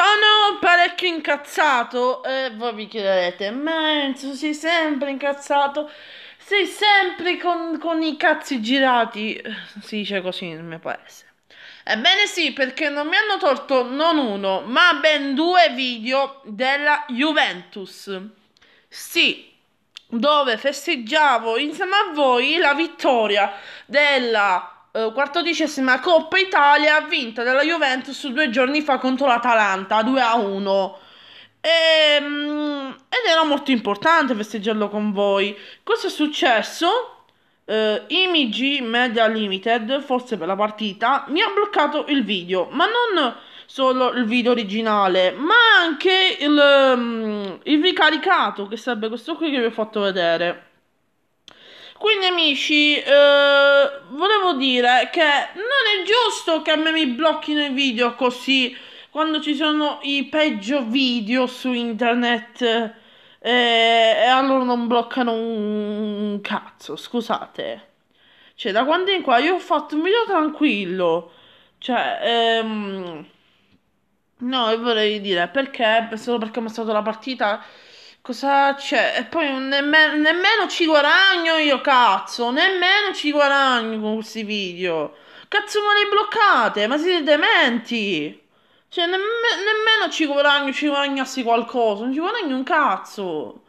Sono parecchio incazzato e voi vi chiederete, Menzo sei sempre incazzato, sei sempre con, con i cazzi girati, si dice così nel mio paese. Ebbene sì, perché non mi hanno tolto non uno, ma ben due video della Juventus. Sì, dove festeggiavo insieme a voi la vittoria della eh, quattordicesima Coppa Italia vinta dalla Juventus due giorni fa contro l'Atalanta 2 a 1. Ehm, ed era molto importante festeggiarlo con voi. Cosa è successo? Uh, eh, IMG Media Limited, forse per la partita, mi ha bloccato il video, ma non solo il video originale, ma anche il, um, il ricaricato, che sarebbe questo qui che vi ho fatto vedere. Quindi amici, eh, volevo dire che non è giusto che a me mi blocchino i video così quando ci sono i peggio video su internet eh, e allora non bloccano un cazzo, scusate. Cioè, da quando in qua io ho fatto un video tranquillo. Cioè, ehm... no, vorrei dire perché, solo perché ho mostrato la partita Cosa c'è? E poi nemmeno, nemmeno ci guadagno io, cazzo. Nemmeno ci guadagno con questi video. Cazzo, ma li bloccate? Ma siete dementi? Cioè, nemm nemmeno ci guadagno, ci guadagnassi qualcosa. Non ci guadagno un cazzo.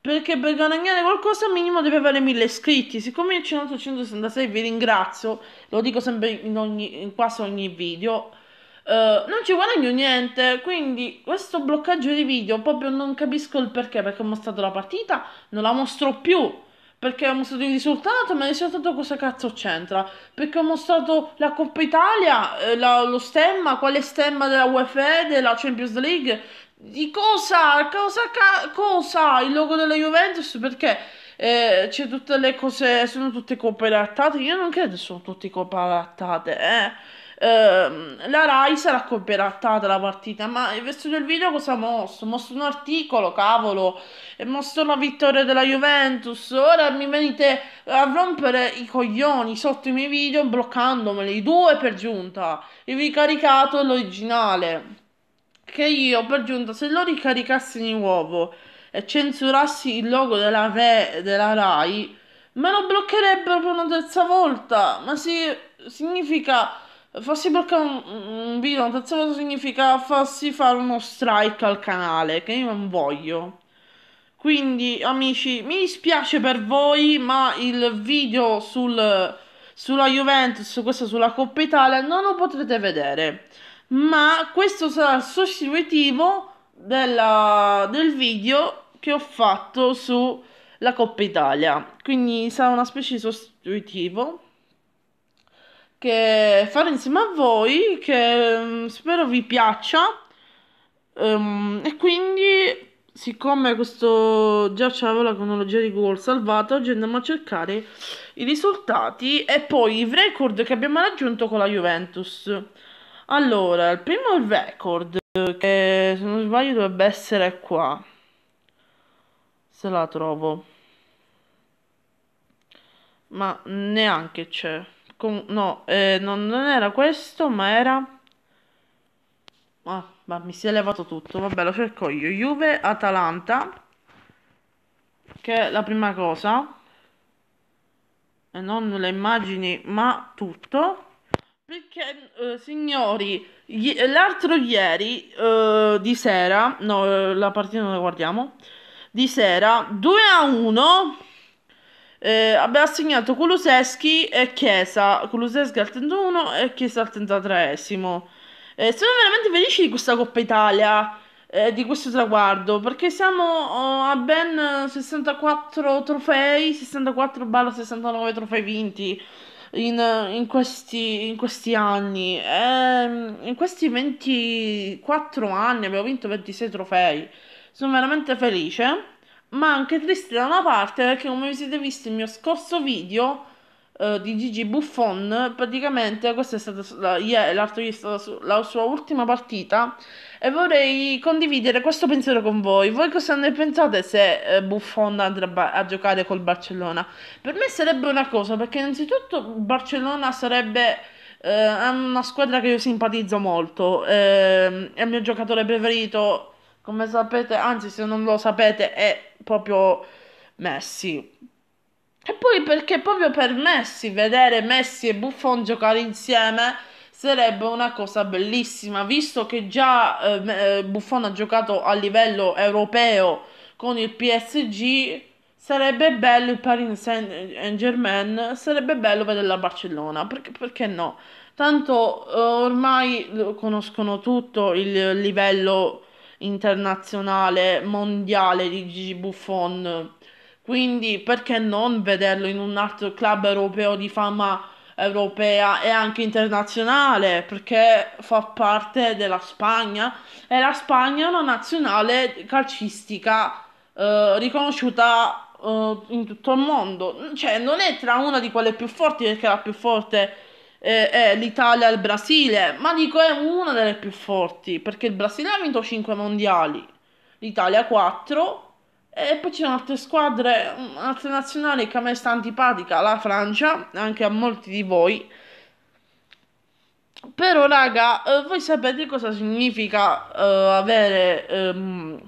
Perché per guadagnare qualcosa minimo deve avere mille iscritti. Siccome io ce ho 166, vi ringrazio. Lo dico sempre in ogni, in quasi ogni video. Eh, non ci guadagno niente, quindi questo bloccaggio di video proprio non capisco il perché, perché ho mostrato la partita, non la mostro più, perché ho mostrato il risultato, ma il risultato cosa cazzo c'entra? Perché ho mostrato la Coppa Italia, eh, la, lo stemma, quale stemma della UEFA, della Champions League, di cosa, cosa, cosa, il logo della Juventus, perché eh, c'è tutte le cose, sono tutte coppe adattate, io non credo che sono tutte coppe adattate, eh. Ehm, la Rai sarà cooperativa dalla partita, ma il resto del video cosa ha mosso? Ha un articolo, cavolo, e mostro la vittoria della Juventus, ora mi venite a rompere i coglioni sotto i miei video bloccandomeli, due per giunta, e vi caricate l'originale che io per giunta se lo ricaricassi di nuovo e censurassi il logo della, Re, della Rai me lo bloccherebbero per una terza volta ma si, significa farsi bloccare un, un video una terza cosa significa farsi fare uno strike al canale, che io non voglio. Quindi, amici, mi dispiace per voi, ma il video sul, sulla Juventus, questo sulla Coppa Italia, non lo potrete vedere. Ma questo sarà il sostitutivo della, del video che ho fatto sulla Coppa Italia. Quindi sarà una specie di sostitutivo che farò insieme a voi, che mm, spero vi piaccia. Um, e quindi, siccome questo già c'avevo la cronologia di Google salvata, oggi andiamo a cercare i risultati e poi i record che abbiamo raggiunto con la Juventus. Allora, il primo record, che se non sbaglio dovrebbe essere qua, se la trovo, ma neanche c'è. Com- no, eh, non, non era questo, ma era... Ah, ma mi si è levato tutto. Vabbè, lo cerco io. Juve Atalanta. Che è la prima cosa. E eh, non le immagini, ma tutto. Perché, eh, signori, i- l'altro ieri eh, di sera, no, eh, la partita non la guardiamo, di sera 2 a 1 eh, abbiamo assegnato Kuluseschi e Chiesa. Kuluseschi al 31 e Chiesa al 33esimo. Eh, siamo veramente felici di questa Coppa Italia, eh, di questo traguardo, perché siamo oh, a ben 64 trofei, 64-69 trofei vinti. In, in, questi, in questi anni, ehm, in questi 24 anni abbiamo vinto 26 trofei. Sono veramente felice ma anche triste da una parte perché come siete visto il mio scorso video eh, di Gigi Buffon, praticamente questa è stata l'altro ieri è stata la sua ultima partita e vorrei condividere questo pensiero con voi. Voi cosa ne pensate se eh, Buffon andrà a giocare col Barcellona? Per me sarebbe una cosa perché innanzitutto Barcellona sarebbe eh, una squadra che io simpatizzo molto, ehm, è il mio giocatore preferito come sapete, anzi se non lo sapete è proprio Messi. E poi perché proprio per Messi, vedere Messi e Buffon giocare insieme sarebbe una cosa bellissima, visto che già eh, eh Buffon ha giocato a livello europeo con il PSG, sarebbe bello il Paris Saint-Germain, sarebbe bello vedere la Barcellona, perché, perché no? Tanto eh, ormai conoscono tutto il livello internazionale, mondiale di Gigi Buffon. Quindi perché non vederlo in un altro club europeo di fama europea e anche internazionale? Perché fa parte della Spagna e la Spagna è una nazionale calcistica eh, riconosciuta eh, in tutto il mondo. Cioè non è tra una di quelle più forti perché la più forte eh, è l'Italia e il Brasile, ma dico è una delle più forti, perché il Brasile ha vinto 5 mondiali, l'Italia 4 e poi ci sono altre squadre, mm, altre nazionali che a me sta antipatica, la Francia, anche a molti di voi. Però raga, eh, voi sapete cosa significa uh, avere um,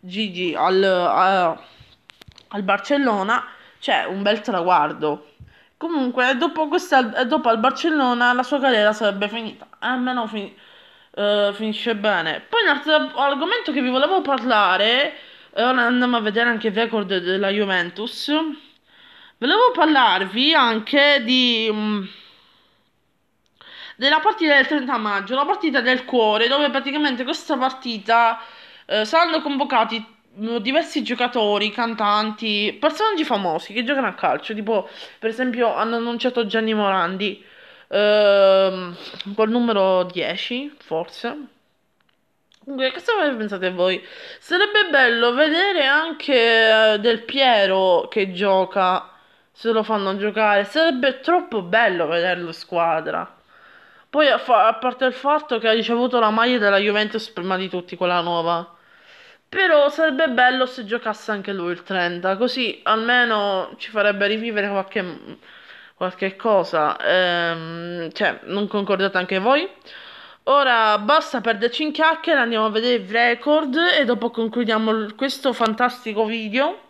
Gigi al, uh, al Barcellona? C'è un bel traguardo. Comunque, dopo, questa, dopo al Barcellona la sua carriera sarebbe finita. Almeno fin, uh, eh, finisce bene. Poi un altro argomento che vi volevo parlare. Ora andiamo a vedere anche il record della Juventus. Volevo parlarvi anche di. Mm, della partita del 30 maggio, la partita del cuore, dove praticamente questa partita eh, saranno convocati diversi giocatori, cantanti, personaggi famosi che giocano a calcio, tipo per esempio hanno annunciato Gianni Morandi ehm, col numero 10, forse. Comunque, cosa pensate voi? Sarebbe bello vedere anche eh, Del Piero che gioca, se lo fanno giocare, sarebbe troppo bello vederlo in squadra. Poi a, fa- a parte il fatto che ha ricevuto la maglia della Juventus prima di tutti, quella nuova. Però sarebbe bello se giocasse anche lui il 30, così almeno ci farebbe rivivere qualche, qualche cosa. Ehm, cioè, non concordate anche voi? Ora basta perderci in chiacchiere, andiamo a vedere il record e dopo concludiamo questo fantastico video.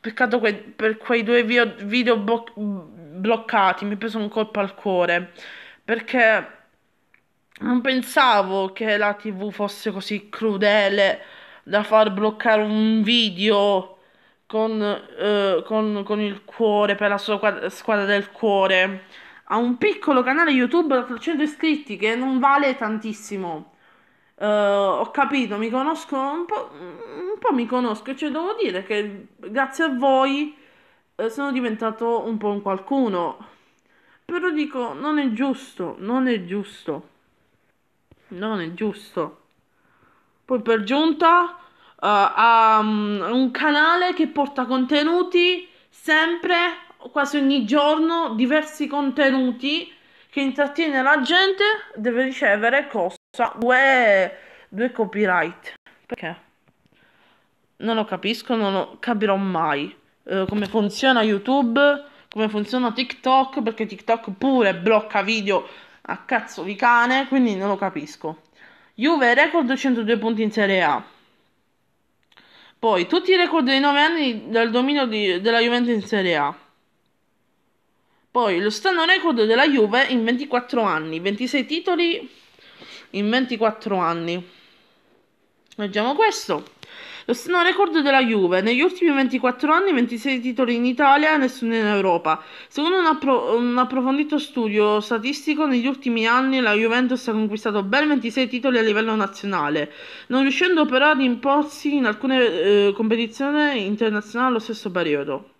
Peccato que per quei due video, video bloccati, mi è preso un colpo al cuore, perché non pensavo che la TV fosse così crudele da far bloccare un video con, eh, con, con il cuore per la sua squadra del cuore. Ha un piccolo canale YouTube da 300 iscritti che non vale tantissimo. Uh, ho capito, mi conosco un po', un po' mi conosco, cioè devo dire che grazie a voi eh, sono diventato un po' un qualcuno. Però dico, non è giusto, non è giusto, non è giusto poi per giunta uh, ha um, un canale che porta contenuti sempre, quasi ogni giorno, diversi contenuti che intrattiene la gente, deve ricevere cosa? Due, due copyright. Perché? Non lo capisco, non lo capirò mai. Uh, come funziona YouTube, come funziona TikTok, perché TikTok pure blocca video a cazzo di cane, quindi non lo capisco. Juve record 102 punti in Serie A. Poi tutti i record dei 9 anni dal dominio di, della Juventus in Serie A. Poi lo stanno record della Juve in 24 anni, 26 titoli in 24 anni. Leggiamo questo. Lo strano record della Juve, negli ultimi 24 anni 26 titoli in Italia e nessuno in Europa. Secondo un, appro- un approfondito studio statistico, negli ultimi anni la Juventus ha conquistato ben 26 titoli a livello nazionale, non riuscendo però ad imporsi in alcune eh, competizioni internazionali allo stesso periodo.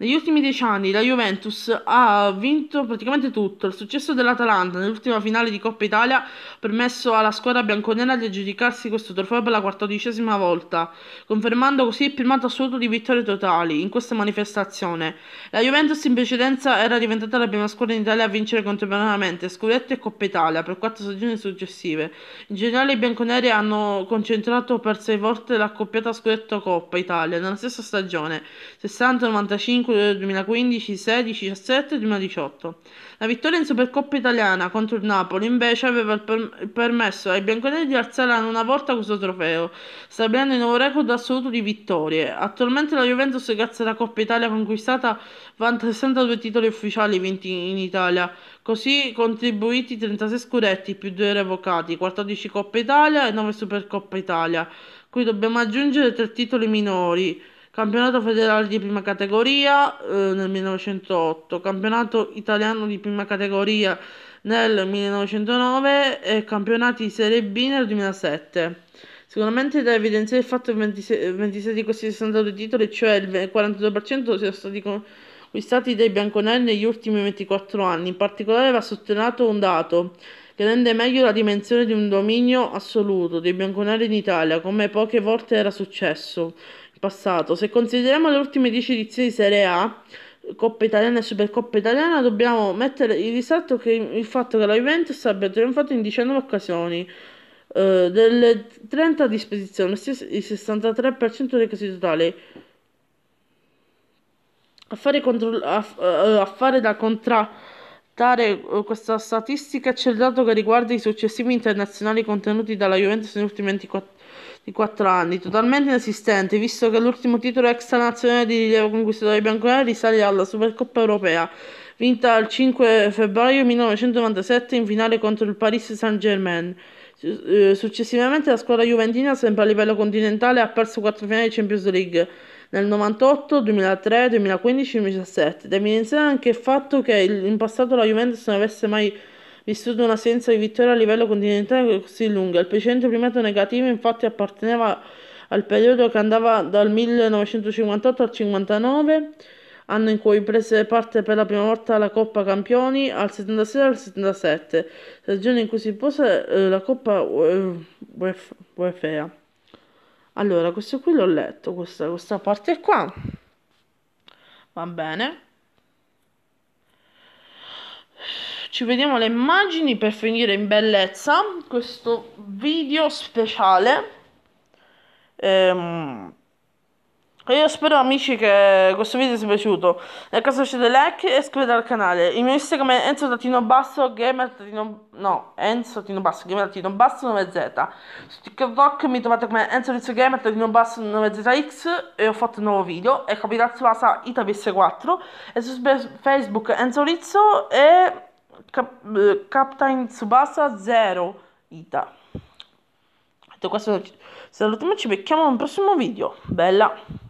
Negli ultimi dieci anni la Juventus ha vinto praticamente tutto. Il successo dell'Atalanta nell'ultima finale di Coppa Italia ha permesso alla squadra bianconera di aggiudicarsi questo trofeo per la quattordicesima volta, confermando così il primato assoluto di vittorie totali in questa manifestazione. La Juventus in precedenza era diventata la prima squadra in Italia a vincere contemporaneamente Scudetto e Coppa Italia per quattro stagioni successive. In generale i bianconeri hanno concentrato per sei volte la coppiata Scudetto Coppa Italia nella stessa stagione, 60-95 2015, 16, 17 e 2018. La vittoria in Supercoppa italiana contro il Napoli invece aveva per- permesso ai bianconeri di alzare una volta questo trofeo, stabilendo il nuovo record assoluto di vittorie. Attualmente la Juventus grazie alla Coppa Italia conquistata vanta 62 titoli ufficiali vinti in Italia, così contribuiti 36 scudetti più 2 revocati, 14 Coppa Italia e 9 Supercoppa Italia. Qui dobbiamo aggiungere 3 titoli minori Campionato federale di prima categoria eh, nel 1908, campionato italiano di prima categoria nel 1909 e campionati di Serie B nel 2007. Sicuramente da evidenziare il fatto che 26, 26 di questi 62 titoli, cioè il 42%, siano stati conquistati dai bianconeri negli ultimi 24 anni. In particolare va sottolineato un dato che rende meglio la dimensione di un dominio assoluto dei bianconeri in Italia, come poche volte era successo passato. Se consideriamo le ultime 10 edizioni di Serie A, Coppa Italiana e Supercoppa Italiana, dobbiamo mettere in risalto che il fatto che la Juventus abbia trionfato in 19 occasioni, eh, delle 30 a disposizione, il 63% dei casi totali. A fare, contro- a, eh, eh, a fare da contrattare eh, questa statistica c'è il dato che riguarda i successivi internazionali contenuti dalla Juventus negli ultimi 24 di 4 anni, totalmente inesistente, visto che l'ultimo titolo extra nazionale di rilievo conquistato dai bianconeri risale alla Supercoppa europea, vinta il 5 febbraio 1997 in finale contro il Paris Saint-Germain. Eh, successivamente la squadra juventina, sempre a livello continentale, ha perso 4 finali di Champions League nel 98, 2003, 2015 e 2017. Da evidenziare anche il fatto che in passato la Juventus non avesse mai vissuto un'assenza di vittoria a livello continentale così lunga. Il precedente primato negativo infatti apparteneva al periodo che andava dal 1958 al 59, anno in cui prese parte per la prima volta alla Coppa Campioni, al 76 al 77, stagione in cui si pose eh, la Coppa UEFA. allora, questo qui l'ho letto, questa, questa parte qua. Va bene. ci vediamo le immagini per finire in bellezza questo video speciale ehm, io spero amici che questo video sia piaciuto nel caso lasciate like e iscrivetevi al canale il mio Instagram è enzo-basso gamer no enzo-basso gamer-basso 9z su TikTok mi trovate come enzo gamer-basso 9zx e ho fatto un nuovo video è capitato su Asa itabs4 e su Facebook enzo rizzo e eh, Captain Tsubasa 0 Ita. Detto questo, salutiamo, ci becchiamo in prossimo video. Bella!